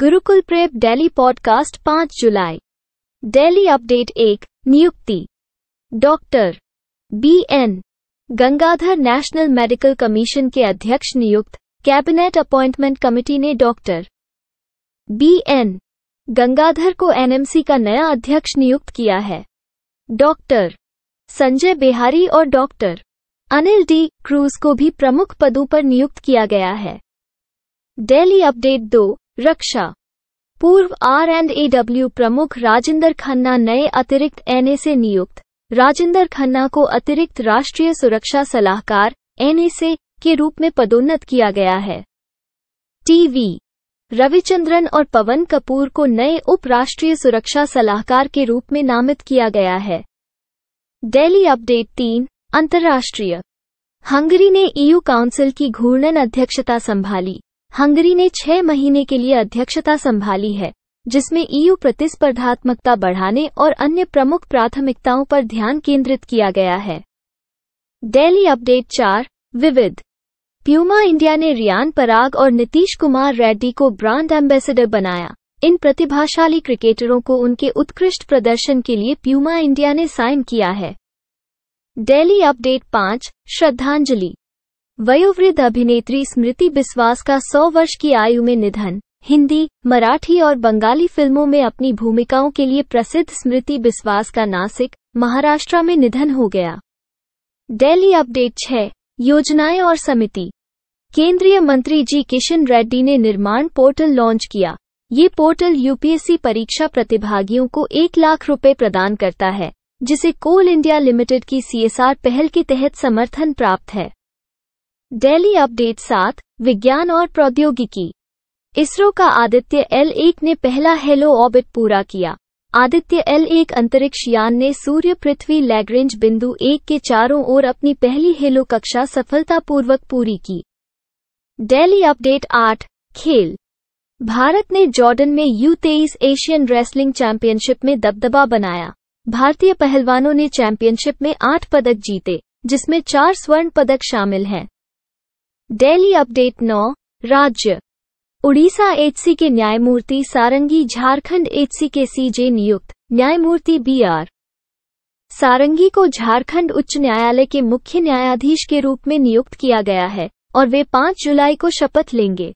Gurukul prep daily podcast 5 जुलाई daily update एक नियुक्ति doctor B N Gangadhar national medical commission के अध्यक्ष नियुक्त कैबिनेट अपॉइंटमेंट कमेटी ने डॉक्टर बी एन गंगाधर को एनएमसी का नया अध्यक्ष नियुक्त किया है डॉक्टर संजय बिहारी और डॉक्टर अनिल डी क्रूज को भी प्रमुख पदों पर नियुक्त किया गया है डेली अपडेट दो रक्षा पूर्व आर एंड एडब्ल्यू प्रमुख राजेंद्र खन्ना नए अतिरिक्त एनए से नियुक्त राजेंद्र खन्ना को अतिरिक्त राष्ट्रीय सुरक्षा सलाहकार एनएसए के रूप में पदोन्नत किया गया है टीवी रविचंद्रन और पवन कपूर को नए उप राष्ट्रीय सुरक्षा सलाहकार के रूप में नामित किया गया है डेली अपडेट तीन अंतर्राष्ट्रीय हंगरी ने ईयू काउंसिल की घूर्णन अध्यक्षता संभाली हंगरी ने छह महीने के लिए अध्यक्षता संभाली है जिसमें ईयू प्रतिस्पर्धात्मकता बढ़ाने और अन्य प्रमुख प्राथमिकताओं पर ध्यान केंद्रित किया गया है डेली अपडेट चार विविध प्यूमा इंडिया ने रियान पराग और नीतीश कुमार रेड्डी को ब्रांड एम्बेसडर बनाया इन प्रतिभाशाली क्रिकेटरों को उनके उत्कृष्ट प्रदर्शन के लिए प्यूमा इंडिया ने साइन किया है डेली अपडेट पाँच श्रद्धांजलि वयोवृद्ध अभिनेत्री स्मृति बिस्वास का 100 वर्ष की आयु में निधन हिंदी मराठी और बंगाली फिल्मों में अपनी भूमिकाओं के लिए प्रसिद्ध स्मृति बिस्वास का नासिक महाराष्ट्र में निधन हो गया डेली अपडेट छ योजनाएं और समिति केंद्रीय मंत्री जी किशन रेड्डी ने निर्माण पोर्टल लॉन्च किया ये पोर्टल यूपीएससी परीक्षा प्रतिभागियों को एक लाख रुपए प्रदान करता है जिसे कोल इंडिया लिमिटेड की सीएसआर पहल के तहत समर्थन प्राप्त है डेली अपडेट सात विज्ञान और प्रौद्योगिकी इसरो का आदित्य एल एक ने पहला हेलो ऑबिट पूरा किया आदित्य एल एक अंतरिक्ष यान ने सूर्य पृथ्वी लैग्रेंज बिंदु एक के चारों ओर अपनी पहली हेलो कक्षा सफलतापूर्वक पूरी की डेली अपडेट आठ खेल भारत ने जॉर्डन में यू तेईस एशियन रेसलिंग चैंपियनशिप में दबदबा बनाया भारतीय पहलवानों ने चैंपियनशिप में आठ पदक जीते जिसमें चार स्वर्ण पदक शामिल हैं डेली अपडेट नौ राज्य उड़ीसा एचसी के न्यायमूर्ति सारंगी झारखंड एचसी के सीजे नियुक्त न्यायमूर्ति बी आर सारंगी को झारखंड उच्च न्यायालय के मुख्य न्यायाधीश के रूप में नियुक्त किया गया है और वे 5 जुलाई को शपथ लेंगे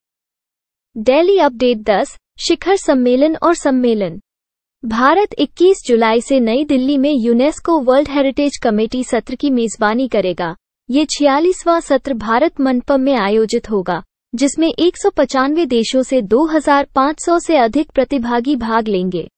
डेली अपडेट 10 शिखर सम्मेलन और सम्मेलन भारत 21 जुलाई से नई दिल्ली में यूनेस्को वर्ल्ड हेरिटेज कमेटी सत्र की मेजबानी करेगा ये छियालीसवां सत्र भारत मनपम में आयोजित होगा जिसमें एक देशों से 2,500 से अधिक प्रतिभागी भाग लेंगे